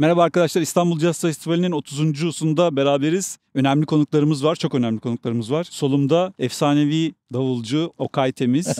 Merhaba arkadaşlar İstanbul Jazz Festivali'nin 30. 30.sunda beraberiz. Önemli konuklarımız var, çok önemli konuklarımız var. Solumda efsanevi davulcu Okay Temiz.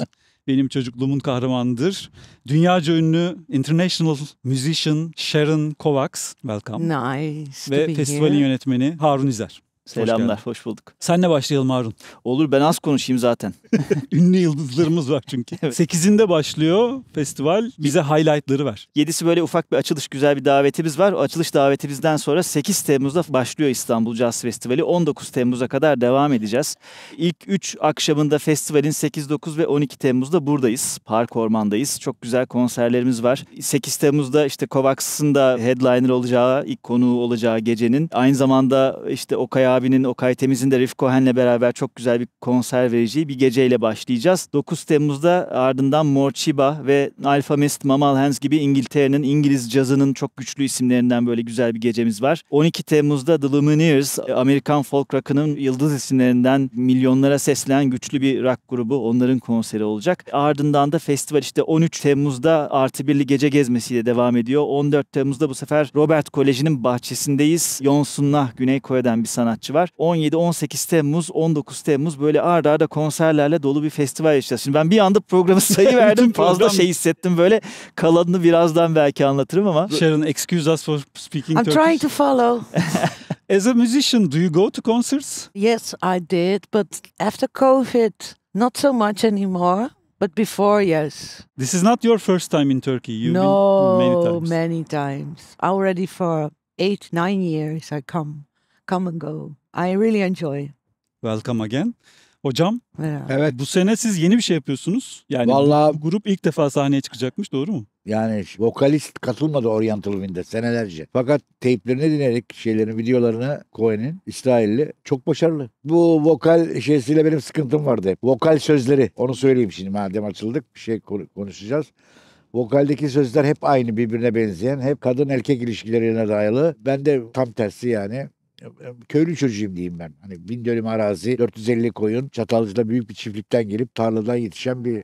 benim çocukluğumun kahramanıdır. Dünyaca ünlü international musician Sharon Kovacs. Welcome. Nice Ve festivalin here. yönetmeni Harun İzer. Selamlar, hoş, hoş bulduk. Senle başlayalım Harun. Olur, ben az konuşayım zaten. Ünlü yıldızlarımız var çünkü. evet. başlıyor festival. Bize highlightları ver. Yedisi böyle ufak bir açılış, güzel bir davetimiz var. O açılış davetimizden sonra 8 Temmuz'da başlıyor İstanbul Jazz Festivali. 19 Temmuz'a kadar devam edeceğiz. İlk 3 akşamında festivalin 8, 9 ve 12 Temmuz'da buradayız. Park Orman'dayız. Çok güzel konserlerimiz var. 8 Temmuz'da işte Kovacs'ın da headliner olacağı, ilk konuğu olacağı gecenin. Aynı zamanda işte Okay abinin, Okay Temiz'in de Riff Cohen'le beraber çok güzel bir konser vereceği bir geceyle başlayacağız. 9 Temmuz'da ardından Mor Chiba ve Alpha Mist, Mamal Hands gibi İngiltere'nin, İngiliz cazının çok güçlü isimlerinden böyle güzel bir gecemiz var. 12 Temmuz'da The Lumineers, Amerikan folk rock'ının yıldız isimlerinden milyonlara seslenen güçlü bir rock grubu. Onların konseri olacak. Ardından da festival işte 13 Temmuz'da artı birli gece gezmesiyle devam ediyor. 14 Temmuz'da bu sefer Robert Koleji'nin bahçesindeyiz. Yonsunlah Güney Kore'den bir sanat sanatçı var. 17-18 Temmuz, 19 Temmuz böyle arda arda konserlerle dolu bir festival yaşayacağız. Şimdi ben bir anda programı sayı verdim. Fazla şey hissettim böyle. Kalanını birazdan belki anlatırım ama. Sharon, excuse us for speaking I'm Turkish. trying to follow. As a musician, do you go to concerts? Yes, I did, but after COVID, not so much anymore. But before, yes. This is not your first time in Turkey. You've no, been many times. Many times. Already for eight, nine years, I come come and go. I really enjoy. Welcome again. Hocam Merhaba. Evet. bu sene siz yeni bir şey yapıyorsunuz. Yani Vallahi- bu grup ilk defa sahneye çıkacakmış doğru mu? Yani vokalist katılmadı Oriental Wind'e senelerce. Fakat teyplerini dinledik, şeylerin videolarını Cohen'in, İsrailli. Çok başarılı. Bu vokal şeysiyle benim sıkıntım vardı Vokal sözleri. Onu söyleyeyim şimdi madem açıldık. Bir şey konuşacağız. Vokaldeki sözler hep aynı birbirine benzeyen. Hep kadın erkek ilişkilerine dayalı. Ben de tam tersi yani köylü çocuğuyum diyeyim ben. Hani bin dönüm arazi, 450 koyun, Çatalca'da büyük bir çiftlikten gelip tarladan yetişen bir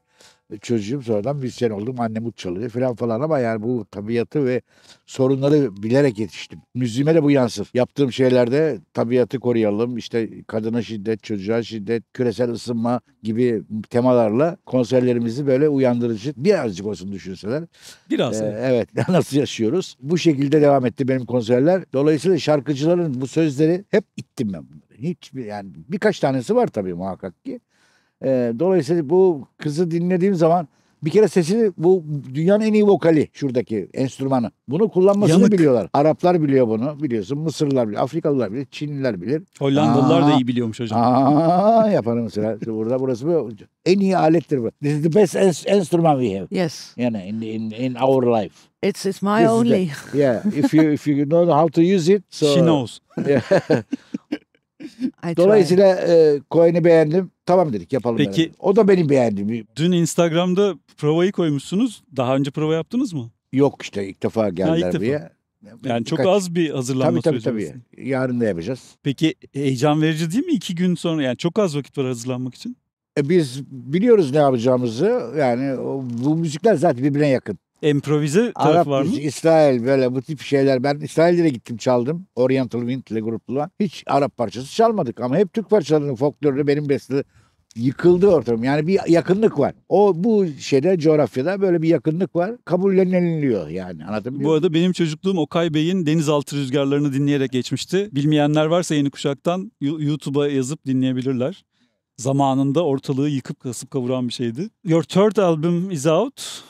çocuğum sonradan bir müzisyen oldum. Annem ut çalıyor falan falan ama yani bu tabiatı ve sorunları bilerek yetiştim. Müziğime de bu yansır. Yaptığım şeylerde tabiatı koruyalım. İşte kadına şiddet, çocuğa şiddet, küresel ısınma gibi temalarla konserlerimizi böyle uyandırıcı birazcık olsun düşünseler. Biraz. Ee, evet. Nasıl yaşıyoruz? Bu şekilde devam etti benim konserler. Dolayısıyla şarkıcıların bu sözleri hep ittim ben bunları. Hiçbir yani birkaç tanesi var tabii muhakkak ki. E, dolayısıyla bu kızı dinlediğim zaman bir kere sesini bu dünyanın en iyi vokali şuradaki enstrümanı. Bunu kullanmasını Yanık. biliyorlar. Araplar biliyor bunu biliyorsun. Mısırlılar bilir. Afrikalılar bilir. Çinliler bilir. Hollandalılar aa, da iyi biliyormuş hocam. Aa, yaparım mesela. Burada burası bu. En iyi alettir bu. This is the best instrument we have. Yes. Yani in, in, in our life. It's, it's my This only. The, yeah. If you, if you know how to use it. So, She knows. Yeah. Dolayısıyla e, Cohen'i beğendim. Tamam dedik yapalım. Peki, beraber. O da beni beğendi. Dün Instagram'da provayı koymuşsunuz. Daha önce prova yaptınız mı? Yok işte ilk defa geldiler ilk buraya. Yani çok Birkaç... az bir hazırlanma tabii, tabii, tabii. Yarın da yapacağız. Peki heyecan verici değil mi İki gün sonra? Yani çok az vakit var hazırlanmak için. E biz biliyoruz ne yapacağımızı. Yani bu müzikler zaten birbirine yakın. Improvize taraf Arap var mı? Müzik, İsrail böyle bu tip şeyler. Ben İsrail'de de gittim çaldım. Oriental Wind ile grupla. Hiç Arap parçası çalmadık ama hep Türk parçalarını folklorunu benim besteli yıkıldı ortam. Yani bir yakınlık var. O bu şeyde coğrafyada böyle bir yakınlık var. Kabulleniliyor yani. Anladın mı? Bu arada benim çocukluğum Okay Bey'in denizaltı rüzgarlarını dinleyerek geçmişti. Bilmeyenler varsa yeni kuşaktan YouTube'a yazıp dinleyebilirler. Zamanında ortalığı yıkıp kasıp kavuran bir şeydi. Your third album is out.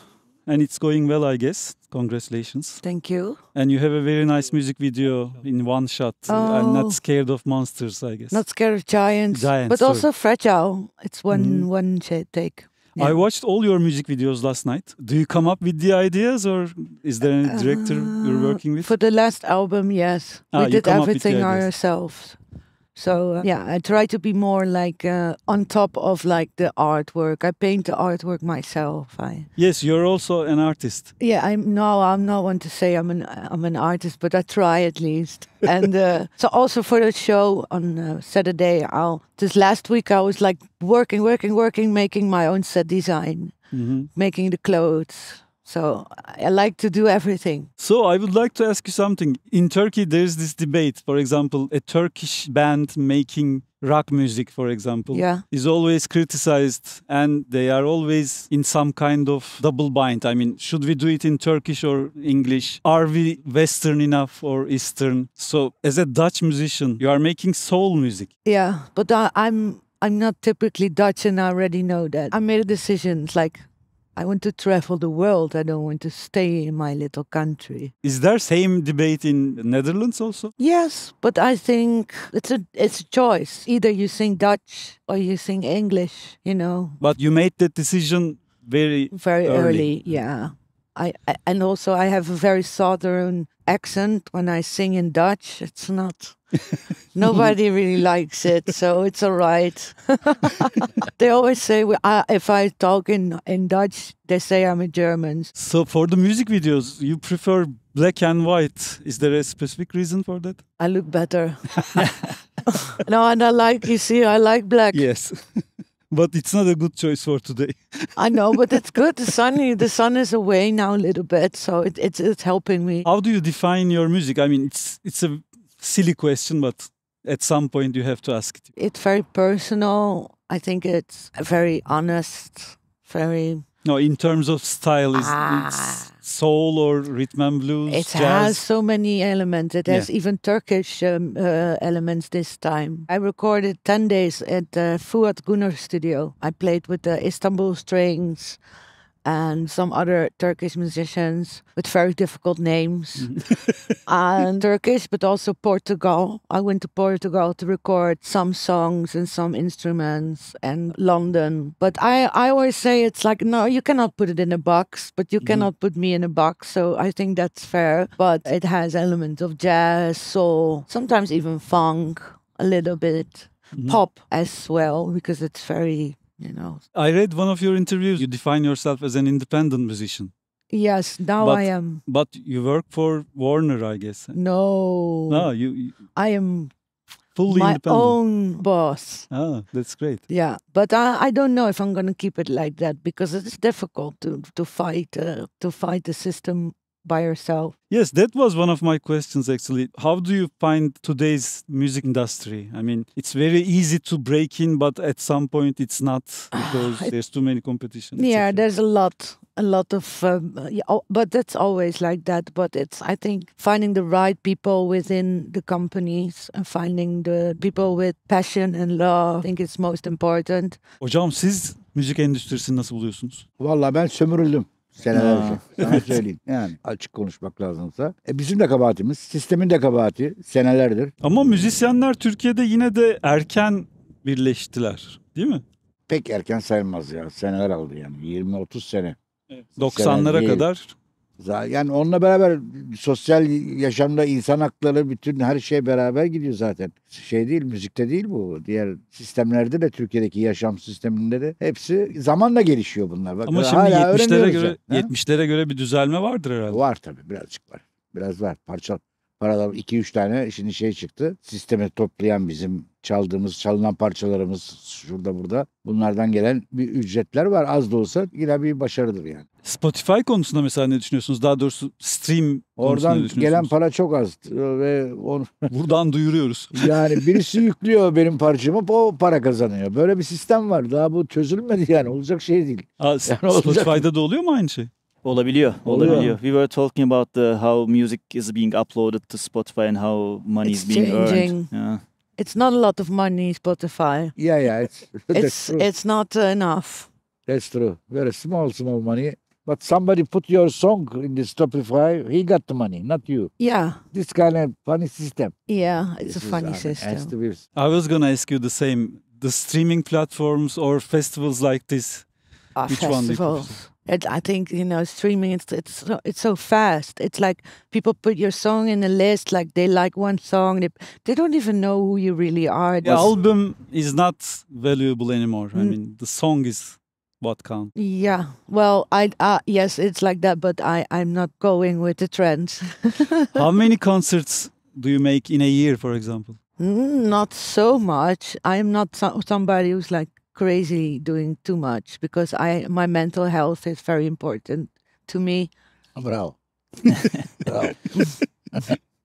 and it's going well, I guess. Congratulations. Thank you. And you have a very nice music video in one shot. Oh. I'm not oh. scared of monsters, I guess. Not scared of giants. Giants. But sorry. also fragile. It's one mm. one take. Yeah. I watched all your music videos last night. Do you come up with the ideas, or is there any director uh, you're working with? For the last album, yes, ah, we did everything ourselves. So uh, yeah, I try to be more like uh, on top of like the artwork. I paint the artwork myself. I yes, you're also an artist. Yeah, I'm no, I'm not one to say I'm an I'm an artist, but I try at least. and uh, so also for the show on uh, Saturday, I'll this last week I was like working, working, working, making my own set design, mm -hmm. making the clothes, so I like to do everything. So I would like to ask you something. In Turkey, there's this debate, for example, a Turkish band making rock music, for example, yeah. is always criticized and they are always in some kind of double bind. I mean, should we do it in Turkish or English? Are we Western enough or Eastern? So, as a Dutch musician, you are making soul music. Yeah, but I, uh, I'm I'm not typically Dutch and I already know that. I made a decision like I want to travel the world. I don't want to stay in my little country. Is there same debate in Netherlands also? Yes, but I think it's a it's a choice. Either you sing Dutch or you sing English, you know. But you made the decision very very early, early yeah. I, and also I have a very southern accent when I sing in Dutch. It's not nobody really likes it, so it's all right. they always say I, if I talk in in Dutch, they say I'm a German. So for the music videos, you prefer black and white. Is there a specific reason for that? I look better. no, and I like you see, I like black. Yes but it's not a good choice for today. I know, but it's good. The sun, the sun is away now a little bit, so it, it's it's helping me. How do you define your music? I mean, it's it's a silly question, but at some point you have to ask it. It's very personal. I think it's very honest. Very no, in terms of style, ah. it's soul or rhythm and blues. It jazz. has so many elements. It has yeah. even Turkish um, uh, elements this time. I recorded 10 days at uh, Fuat Gunnar studio. I played with the Istanbul strings and some other Turkish musicians with very difficult names. Mm-hmm. and Turkish, but also Portugal. I went to Portugal to record some songs and some instruments and London. But I, I always say it's like, no, you cannot put it in a box, but you mm. cannot put me in a box. So I think that's fair. But it has elements of jazz, soul, sometimes even funk, a little bit. Mm. Pop as well, because it's very you know. I read one of your interviews. You define yourself as an independent musician. Yes, now but, I am. But you work for Warner, I guess. No. No, you. you I am fully my own boss. Ah, that's great. Yeah, but I, I don't know if I'm going to keep it like that because it's difficult to to fight uh, to fight the system by yourself? Yes, that was one of my questions actually. How do you find today's music industry? I mean, it's very easy to break in, but at some point it's not because there's too many competition. Yeah, there's a lot a lot of um, yeah, oh, but that's always like that but it's i think finding the right people within the companies and finding the people with passion and love i think it's most important Hocam siz müzik endüstrisini nasıl buluyorsunuz? Vallahi ben sömürüldüm. senelerce. Sana söyleyeyim. Yani açık konuşmak lazımsa. E bizim de kabahatimiz, sistemin de kabahati senelerdir. Ama müzisyenler Türkiye'de yine de erken birleştiler değil mi? Pek erken sayılmaz ya. Seneler aldı yani. 20-30 sene. Evet. 90'lara kadar yani onunla beraber sosyal yaşamda insan hakları bütün her şey beraber gidiyor zaten. Şey değil müzikte değil bu. Diğer sistemlerde de Türkiye'deki yaşam sisteminde de hepsi zamanla gelişiyor bunlar. Bak, Ama şimdi 70'lere göre, ya. göre bir düzelme vardır herhalde. Var tabii birazcık var. Biraz var parça paralar 2-3 tane şimdi şey çıktı. Sisteme toplayan bizim çaldığımız, çalınan parçalarımız şurada burada. Bunlardan gelen bir ücretler var. Az da olsa yine bir başarıdır yani. Spotify konusunda mesela ne düşünüyorsunuz? Daha doğrusu stream Oradan gelen para çok az ve onu buradan duyuruyoruz. yani birisi yüklüyor benim parçamı, o para kazanıyor. Böyle bir sistem var. Daha bu çözülmedi yani. Olacak şey değil. Aa, yani Spotify'da olacak... da oluyor mu aynı şey? Olabiliyor, Oluyor. We were talking about the, how music is being uploaded to Spotify and how money It's is being changing. earned. Yeah. It's not a lot of money, Spotify. Yeah, yeah, it's It's it's not enough. that's true. Very small, small money. But somebody put your song in the Spotify, he got the money, not you. Yeah, This kind of funny system. yeah. It's This a uh, funny Has system. to be I was gonna ask you the same. The streaming platforms or festivals like this. Which one festivals. It, I think you know streaming. It's it's so, it's so fast. It's like people put your song in a list. Like they like one song. They, they don't even know who you really are. The album is not valuable anymore. Mm. I mean, the song is what count. Yeah. Well, I uh, yes, it's like that. But I I'm not going with the trends. How many concerts do you make in a year, for example? Mm, not so much. I'm not so somebody who's like crazy doing too much because I my mental health is very important to me. Vrouw.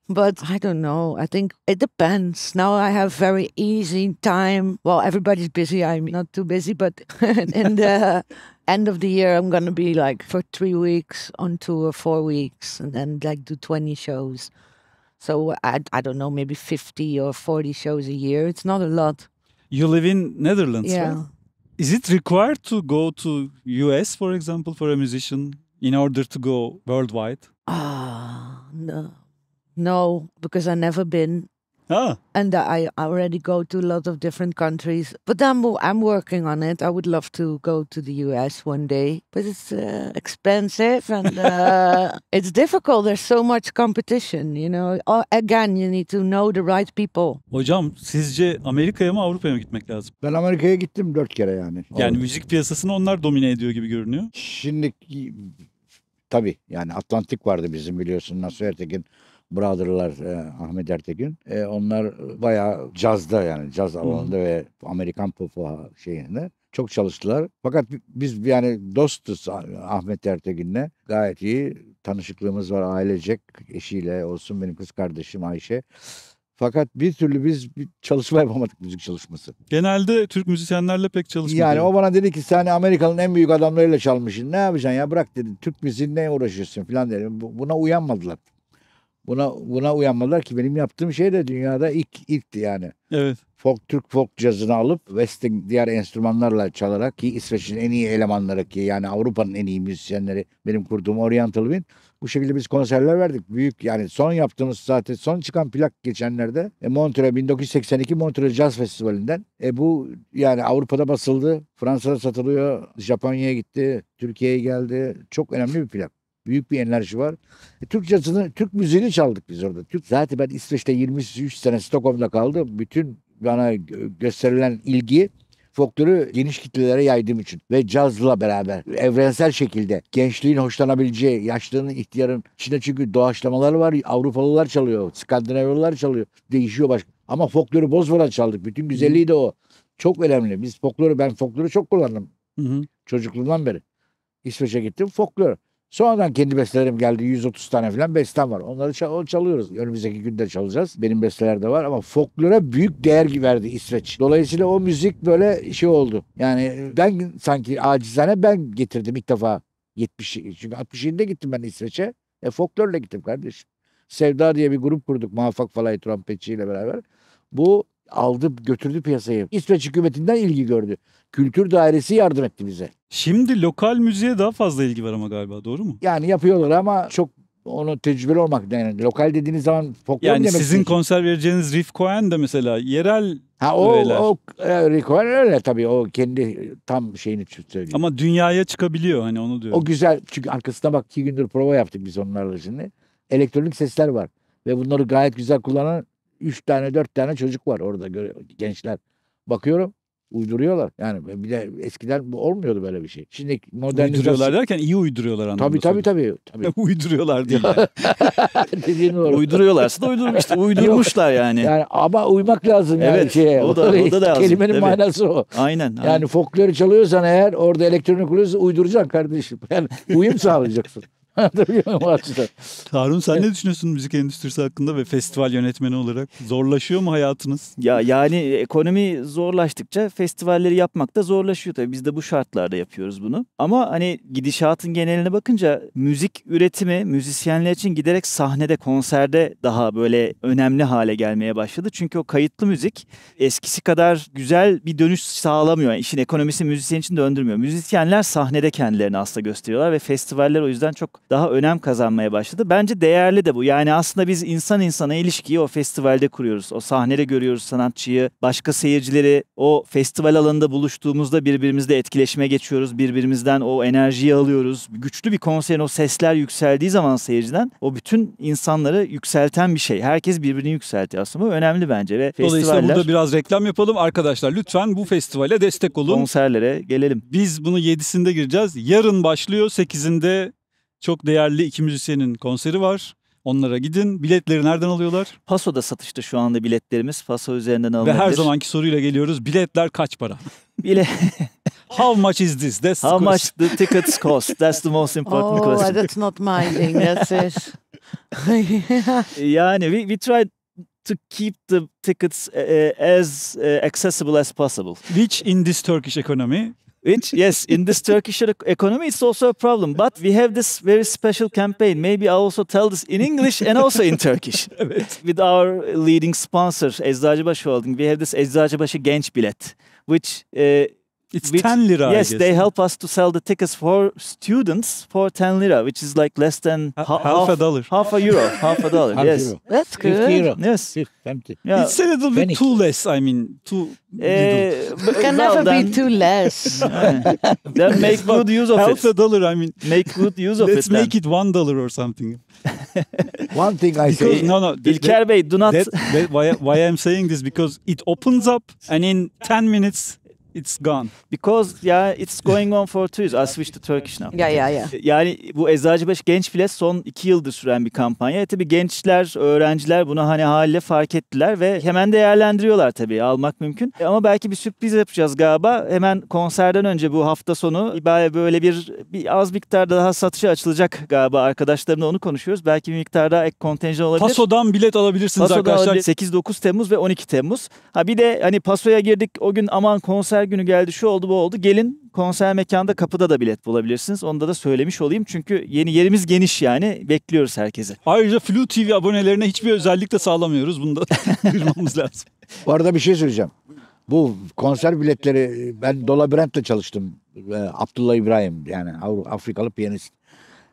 but I don't know. I think it depends. Now I have very easy time. Well, everybody's busy. I'm not too busy, but in the end of the year, I'm gonna be like for three weeks on tour, four weeks, and then like do 20 shows. So I I don't know, maybe 50 or 40 shows a year. It's not a lot. You live in Netherlands, yeah. right? Is it required to go to US, for example, for a musician in order to go worldwide? Ah, no. No, because I never been Oh. And I already go to a lot of different countries, but I'm I'm working on it. I would love to go to the U.S. one day, but it's uh, expensive and uh, it's difficult. There's so much competition, you know. Again, you need to know the right people. Hocam, sizce Amerika'ya mı Avrupa'ya mı gitmek lazım? Ben Amerika'ya gittim dört kere yani. Yani Avrupa. müzik piyasasını onlar domine ediyor gibi görünüyor. Şimdi Tabii yani Atlantik vardı bizim biliyorsun Nasuh Ertekin brotherlar e, Ahmet Ertegün, E, onlar e, bayağı cazda yani caz alanında hmm. ve Amerikan popu şeyinde çok çalıştılar. Fakat biz yani dostuz Ahmet Ertegünle Gayet iyi tanışıklığımız var ailecek eşiyle olsun benim kız kardeşim Ayşe. Fakat bir türlü biz bir çalışma yapamadık müzik çalışması. Genelde Türk müzisyenlerle pek çalışmıyor. Yani o bana dedi ki sen Amerika'nın en büyük adamlarıyla çalmışsın. Ne yapacaksın ya bırak dedi. Türk müziğine uğraşıyorsun falan dedi. Buna uyanmadılar. Buna buna uyanmadılar ki benim yaptığım şey de dünyada ilk ilkti yani. Evet. Folk Türk folk cazını alıp Westing diğer enstrümanlarla çalarak ki İsveç'in en iyi elemanları ki yani Avrupa'nın en iyi müzisyenleri benim kurduğum Oriental Wind bu şekilde biz konserler verdik. Büyük yani son yaptığımız zaten son çıkan plak geçenlerde e, Montreux 1982 Montreux Jazz Festivali'nden. E bu yani Avrupa'da basıldı. Fransa'da satılıyor. Japonya'ya gitti. Türkiye'ye geldi. Çok önemli bir plak büyük bir enerji var. E, Türk cazını, Türk müziğini çaldık biz orada. Türk zaten ben İsveç'te 23 sene Stockholm'da kaldım. Bütün bana gösterilen ilgi folkloru geniş kitlelere yaydığım için ve cazla beraber evrensel şekilde gençliğin hoşlanabileceği, yaşlının ihtiyarın içinde çünkü doğaçlamalar var. Avrupalılar çalıyor, Skandinavlılar çalıyor. Değişiyor başka. Ama folkloru Bozfor'a çaldık. Bütün güzelliği de o. Çok önemli. Biz folkloru, ben folkloru çok kullandım. Hı hı. Çocukluğumdan beri. İsveç'e gittim folklor. Sonradan kendi bestelerim geldi. 130 tane falan bestem var. Onları çal çalıyoruz. Önümüzdeki günde çalacağız. Benim besteler de var ama folklora büyük değer verdi İsveç. Dolayısıyla o müzik böyle şey oldu. Yani ben sanki acizane ben getirdim ilk defa 70 çünkü 67'de gittim ben İsveç'e. E folklorla gittim kardeşim. Sevda diye bir grup kurduk Mafak Falay trompetçiyle beraber. Bu aldı götürdü piyasayı. İsveç hükümetinden ilgi gördü. Kültür dairesi yardım etti bize. Şimdi lokal müziğe daha fazla ilgi var ama galiba doğru mu? Yani yapıyorlar ama çok onu tecrübeli olmak yani lokal dediğiniz zaman folklor yani demek. Yani sizin için. konser vereceğiniz Riff Cohen de mesela yerel Ha o öyle. o e, Riff Cohen öyle tabii o kendi tam şeyini söylüyor. Ama dünyaya çıkabiliyor hani onu diyor. O güzel çünkü arkasına bak iki gündür prova yaptık biz onlarla şimdi. Elektronik sesler var ve bunları gayet güzel kullanan üç tane dört tane çocuk var orada gençler. Bakıyorum uyduruyorlar. Yani bir de eskiden bu olmuyordu böyle bir şey. Şimdi modernizasyon... Uyduruyorlar derken iyi uyduruyorlar anlamında. Tabii tabii tabii. tabii. uyduruyorlar değil. Dediğin doğru. Uyduruyorlarsa da uydurmuşlar, uydurmuşlar yani. yani. Ama uymak lazım evet, yani şeye. O da, o da lazım. Kelimenin evet. manası o. Aynen, aynen. Yani folklori çalıyorsan eğer orada elektronik oluyorsa uyduracaksın kardeşim. Yani uyum sağlayacaksın. Harun sen ne düşünüyorsun müzik endüstrisi hakkında ve festival yönetmeni olarak? Zorlaşıyor mu hayatınız? Ya yani ekonomi zorlaştıkça festivalleri yapmak da zorlaşıyor tabii. Biz de bu şartlarda yapıyoruz bunu. Ama hani gidişatın geneline bakınca müzik üretimi müzisyenler için giderek sahnede, konserde daha böyle önemli hale gelmeye başladı. Çünkü o kayıtlı müzik eskisi kadar güzel bir dönüş sağlamıyor. Yani işin ekonomisi müzisyen için döndürmüyor. Müzisyenler sahnede kendilerini aslında gösteriyorlar ve festivaller o yüzden çok daha önem kazanmaya başladı. Bence değerli de bu. Yani aslında biz insan insana ilişkiyi o festivalde kuruyoruz. O sahnede görüyoruz sanatçıyı, başka seyircileri. O festival alanında buluştuğumuzda birbirimizle etkileşime geçiyoruz. Birbirimizden o enerjiyi alıyoruz. Güçlü bir konserin o sesler yükseldiği zaman seyirciden o bütün insanları yükselten bir şey. Herkes birbirini yükseltiyor aslında. Bu önemli bence ve festivaller... Dolayısıyla burada biraz reklam yapalım. Arkadaşlar lütfen bu festivale destek olun. Konserlere gelelim. Biz bunu 7'sinde gireceğiz. Yarın başlıyor 8'inde çok değerli iki müzisyenin konseri var. Onlara gidin. Biletleri nereden alıyorlar? Paso'da satışta şu anda biletlerimiz. Paso üzerinden alınabilir. Ve her zamanki soruyla geliyoruz. Biletler kaç para? Bile How much is this? That's How the much the tickets cost? That's the most important oh, question. Oh, that's not my English. yani we, we tried to keep the tickets uh, uh, as uh, accessible as possible. Which in this Turkish economy Which, yes, in this Turkish economy, it's also a problem. But we have this very special campaign. Maybe I'll also tell this in English and also in Turkish. evet. With our leading sponsor, Eczacıbaşı Holding, we have this Eczacıbaşı Genç Bilet, which uh, It's which, 10 lira. Yes, they help us to sell the tickets for students for 10 lira, which is like less than ha half, half, a dollar. Half a euro. half a dollar. half yes. Euro. That's good. 50 euro. Yes. 50. Yeah. It's a little bit 20. too less. I mean, too. Uh, can well, never then, be too less. then make good use of half it. Half a dollar, I mean. Make good use of let's it. Let's make then. it one dollar or something. one thing I because, say. No, no. Ilker Bey, do not. That, that, why, why I'm saying this, because it opens up and in 10 minutes It's gone. Because yeah, it's going on for two years. I switched to Turkish now. Yeah, yeah, yeah. Yani bu Eczacıbaşı Genç File son iki yıldır süren bir kampanya. E, tabii gençler, öğrenciler bunu hani haliyle fark ettiler ve hemen değerlendiriyorlar tabii. Almak mümkün. E, ama belki bir sürpriz yapacağız galiba. Hemen konserden önce bu hafta sonu böyle bir, bir az miktarda daha satışa açılacak galiba. Arkadaşlarımla onu konuşuyoruz. Belki bir miktar daha ek kontenjan olabilir. Paso'dan bilet alabilirsiniz Paso'dan arkadaşlar. 8-9 Temmuz ve 12 Temmuz. Ha bir de hani Paso'ya girdik o gün aman konser konser günü geldi şu oldu bu oldu. Gelin konser mekanda kapıda da bilet bulabilirsiniz. Onda da söylemiş olayım çünkü yeni yerimiz geniş yani bekliyoruz herkesi. Ayrıca Flu TV abonelerine hiçbir özellik de sağlamıyoruz. Bunu da duyurmamız lazım. Bu arada bir şey söyleyeceğim. Bu konser biletleri ben Dola Brent'le çalıştım. Ee, Abdullah İbrahim yani Afrikalı piyanist.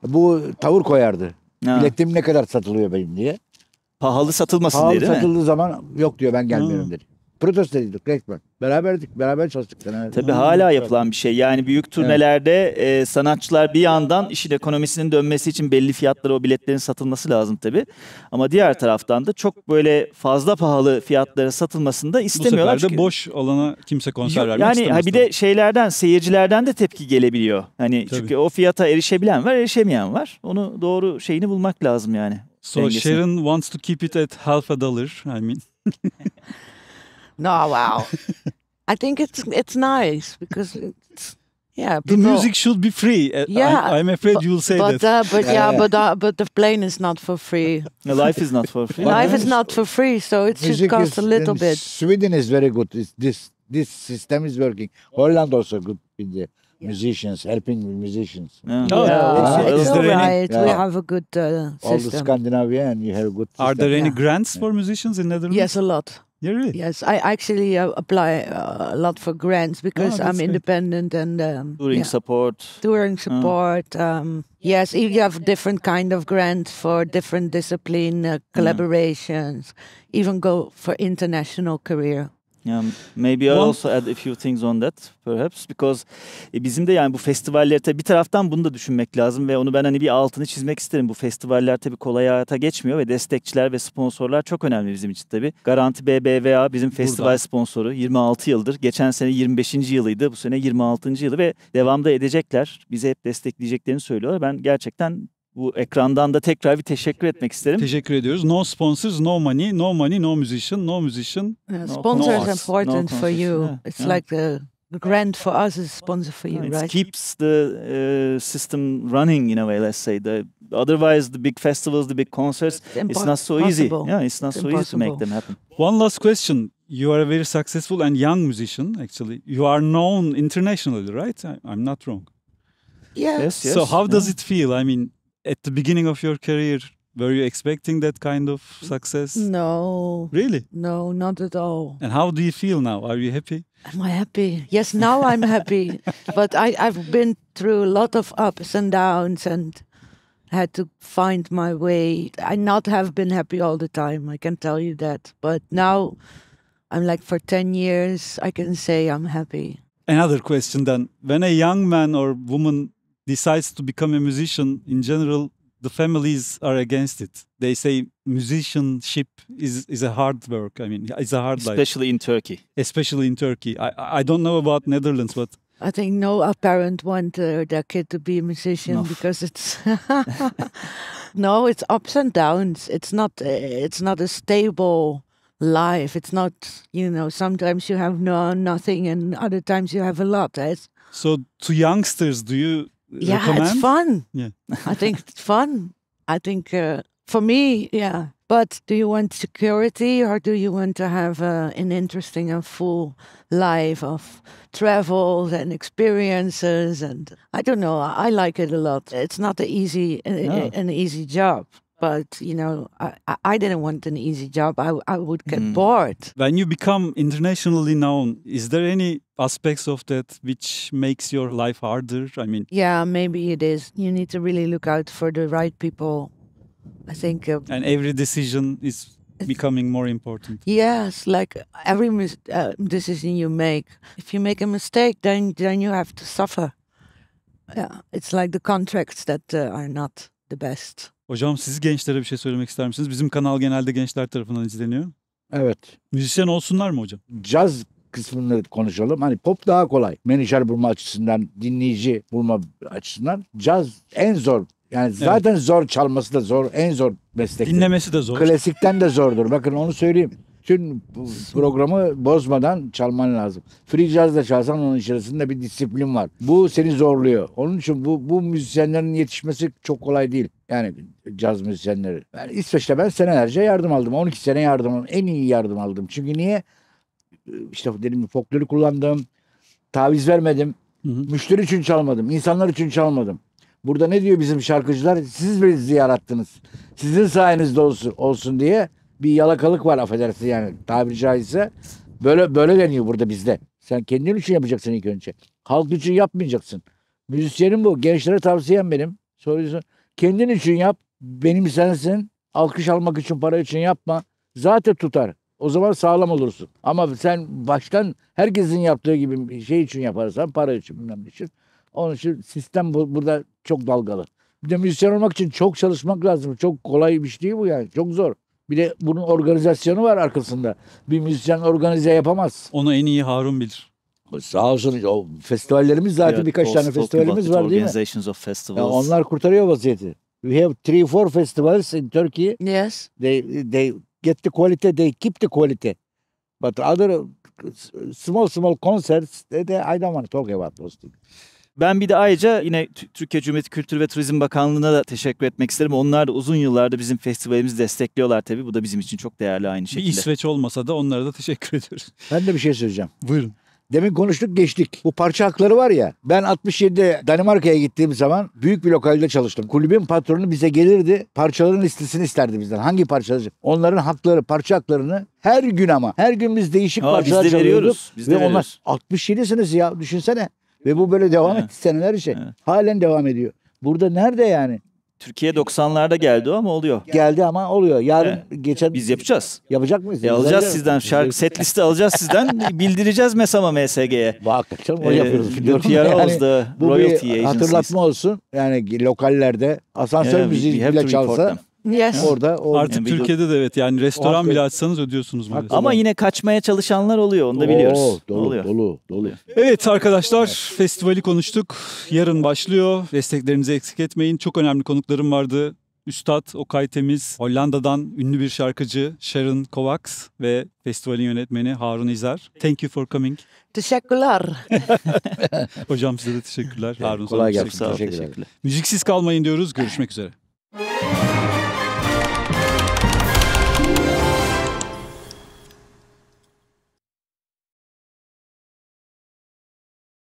Bu tavır koyardı. Ha. Biletim ne kadar satılıyor benim diye. Pahalı satılmasın Pahalı diye değil satıldığı zaman yok diyor ben gelmiyorum dedi protesto ediyorduk resmen. Beraberdik, beraber çalıştık. Beraber. Tabii hala yapılan bir şey. Yani büyük turnelerde evet. e, sanatçılar bir yandan işin ekonomisinin dönmesi için belli fiyatlara o biletlerin satılması lazım tabii. Ama diğer taraftan da çok böyle fazla pahalı fiyatlara satılmasını da istemiyorlar. Bu sefer de çünkü... boş alana kimse konser Yok, vermek Yani ha, bir de şeylerden, seyircilerden de tepki gelebiliyor. Hani tabii. çünkü o fiyata erişebilen var, erişemeyen var. Onu doğru şeyini bulmak lazım yani. So dengesini. Sharon wants to keep it at half a dollar, I mean. No, wow. I think it's it's nice because it's yeah. the music should be free. Uh, yeah, I, am afraid you will say but, that. Uh, but yeah, Yeah. but uh, but the plane is not for free. No, life is not for free. Life is not for free, so it should costs cost is- a little bit. Sweden is very good. It's, this this system is working. Holland also good with the musicians, helping the musicians. Oh, yeah. yeah. it's We have a good uh, All the Scandinavian, you have good. Are there any Yeah. grants for musicians in Netherlands? Yes, a lot. Yeah, really? Yes, I actually uh, apply uh, a lot for grants because oh, I'm independent and um, touring yeah. support. Touring support. Ah. Um, yes, you have different kind of grants for different discipline uh, mm. collaborations. Even go for international career. Um, maybe I also add a few things on that perhaps because e, bizim de yani bu festivaller tabii bir taraftan bunu da düşünmek lazım ve onu ben hani bir altını çizmek isterim. Bu festivaller tabii kolay hayata geçmiyor ve destekçiler ve sponsorlar çok önemli bizim için tabii. Garanti BBVA bizim festival Burada. sponsoru 26 yıldır. Geçen sene 25. yılıydı. Bu sene 26. yılı ve devamda edecekler. Bizi hep destekleyeceklerini söylüyorlar. Ben gerçekten bu ekrandan da tekrar bir teşekkür etmek isterim. Teşekkür ediyoruz. No sponsors, no money, no money, no musician, no musician. Yeah, uh, is sponsors no important no for you. Yeah. It's yeah. like the grant for us is sponsor for you, It right? It keeps the uh, system running in a way. Let's say the otherwise the big festivals, the big concerts, it's, it's not so possible. easy. Yeah, it's not it's so impossible. easy to make them happen. One last question. You are a very successful and young musician. Actually, you are known internationally, right? I, am not wrong. Yeah. Yes, yes. So how yeah. does it feel? I mean, at the beginning of your career were you expecting that kind of success no really no not at all and how do you feel now are you happy am i happy yes now i'm happy but I, i've been through a lot of ups and downs and had to find my way i not have been happy all the time i can tell you that but now i'm like for 10 years i can say i'm happy another question then when a young man or woman decides to become a musician in general the families are against it they say musicianship is is a hard work i mean it's a hard especially life. in turkey especially in turkey i i don't know about netherlands but I think no parent wants uh, their kid to be a musician no. because it's no, it's ups and downs. It's not uh, it's not a stable life. It's not you know sometimes you have no nothing and other times you have a lot. Right? Eh? So to youngsters, do you yeah, it's fun. Yeah, I think it's fun. I think uh, for me, yeah. But do you want security or do you want to have uh, an interesting and full life of travels and experiences? And I don't know. I like it a lot. It's not an easy no. an easy job but you know I, I didn't want an easy job i, I would get mm. bored when you become internationally known is there any aspects of that which makes your life harder i mean yeah maybe it is you need to really look out for the right people i think uh, and every decision is becoming more important yes like every uh, decision you make if you make a mistake then then you have to suffer yeah it's like the contracts that uh, are not the best Hocam siz gençlere bir şey söylemek ister misiniz? Bizim kanal genelde gençler tarafından izleniyor. Evet. Müzisyen olsunlar mı hocam? Caz kısmını konuşalım. Hani pop daha kolay. Menajer bulma açısından, dinleyici bulma açısından. Caz en zor. Yani zaten zor çalması da zor. En zor meslek. Dinlemesi de zor. Klasikten de zordur. Bakın onu söyleyeyim bütün programı bozmadan çalman lazım. Free jazz da çalsan onun içerisinde bir disiplin var. Bu seni zorluyor. Onun için bu, bu müzisyenlerin yetişmesi çok kolay değil. Yani caz müzisyenleri. Ben İsveç'te ben senelerce yardım aldım. 12 sene yardım aldım. En iyi yardım aldım. Çünkü niye? İşte dedim folkloru kullandım. Taviz vermedim. Hı hı. Müşteri için çalmadım. İnsanlar için çalmadım. Burada ne diyor bizim şarkıcılar? Siz bizi yarattınız. Sizin sayenizde olsun, olsun diye bir yalakalık var affedersin yani tabiri caizse. Böyle böyle deniyor burada bizde. Sen kendin için yapacaksın ilk önce. Halk için yapmayacaksın. Müzisyenim bu. Gençlere tavsiyem benim. Soruyorsun. Kendin için yap. Benim sensin. Alkış almak için para için yapma. Zaten tutar. O zaman sağlam olursun. Ama sen baştan herkesin yaptığı gibi bir şey için yaparsan para için bilmem ne için. Onun için sistem bu, burada çok dalgalı. Bir de müzisyen olmak için çok çalışmak lazım. Çok kolay bir şey değil bu yani. Çok zor. Bir de bunun organizasyonu var arkasında. Bir müzisyen organize yapamaz. Onu en iyi Harun bilir. Sağ olsun o festivallerimiz zaten evet, birkaç tane festivalimiz var değil mi? Of festivals. Yani onlar kurtarıyor vaziyeti. We have three four festivals in Turkey. Yes. They they get the quality, they keep the quality. But other small small concerts, they, they I don't want to talk about those things. Ben bir de ayrıca yine Türkiye Cumhuriyeti Kültür ve Turizm Bakanlığı'na da teşekkür etmek isterim. Onlar da uzun yıllarda bizim festivalimizi destekliyorlar tabii. Bu da bizim için çok değerli aynı şekilde. Bir İsveç olmasa da onlara da teşekkür ediyoruz. Ben de bir şey söyleyeceğim. Buyurun. Demin konuştuk geçtik. Bu parça hakları var ya. Ben 67'de Danimarka'ya gittiğim zaman büyük bir lokalde çalıştım. Kulübün patronu bize gelirdi. Parçaların listesini isterdi bizden. Hangi parçaları? Onların hakları, parça haklarını her gün ama. Her gün biz değişik Aa, parçalar biz de çalıyorduk. Veriyoruz. Biz de ve veriyoruz. onlar 67'siniz ya düşünsene. Ve bu böyle devam etti seneler şey. Evet. Halen devam ediyor. Burada nerede yani? Türkiye 90'larda geldi ama oluyor. Geldi ama oluyor. Yarın evet. geçen... Biz yapacağız. Yapacak mıyız? Ya e, alacağız Biz sizden. Şarkı set listi alacağız sizden. Bildireceğiz MESAM'a MSG'ye. Bak canım o e, yapıyoruz. Biliyorum. PR yani, Oz'da, bu Royalty bir hatırlatma olsun. Yani lokallerde asansör evet, müziği bile çalsa Yes. Orada o Artık yani Türkiye'de de evet yani restoran bile açsanız ödüyorsunuz maalesef. Ama yine kaçmaya çalışanlar oluyor onu da biliyoruz. Oo, dolu, dolu dolu. Evet arkadaşlar evet. festivali konuştuk. Yarın başlıyor. Desteklerinizi eksik etmeyin. Çok önemli konuklarım vardı. Üstad Okay Temiz, Hollanda'dan ünlü bir şarkıcı Sharon Kovacs ve festivalin yönetmeni Harun İzer. Thank you for coming. Teşekkürler. Hocam size de teşekkürler. Harun Kolay gelsin. Teşekkürler. teşekkürler. Müziksiz kalmayın diyoruz. Görüşmek üzere.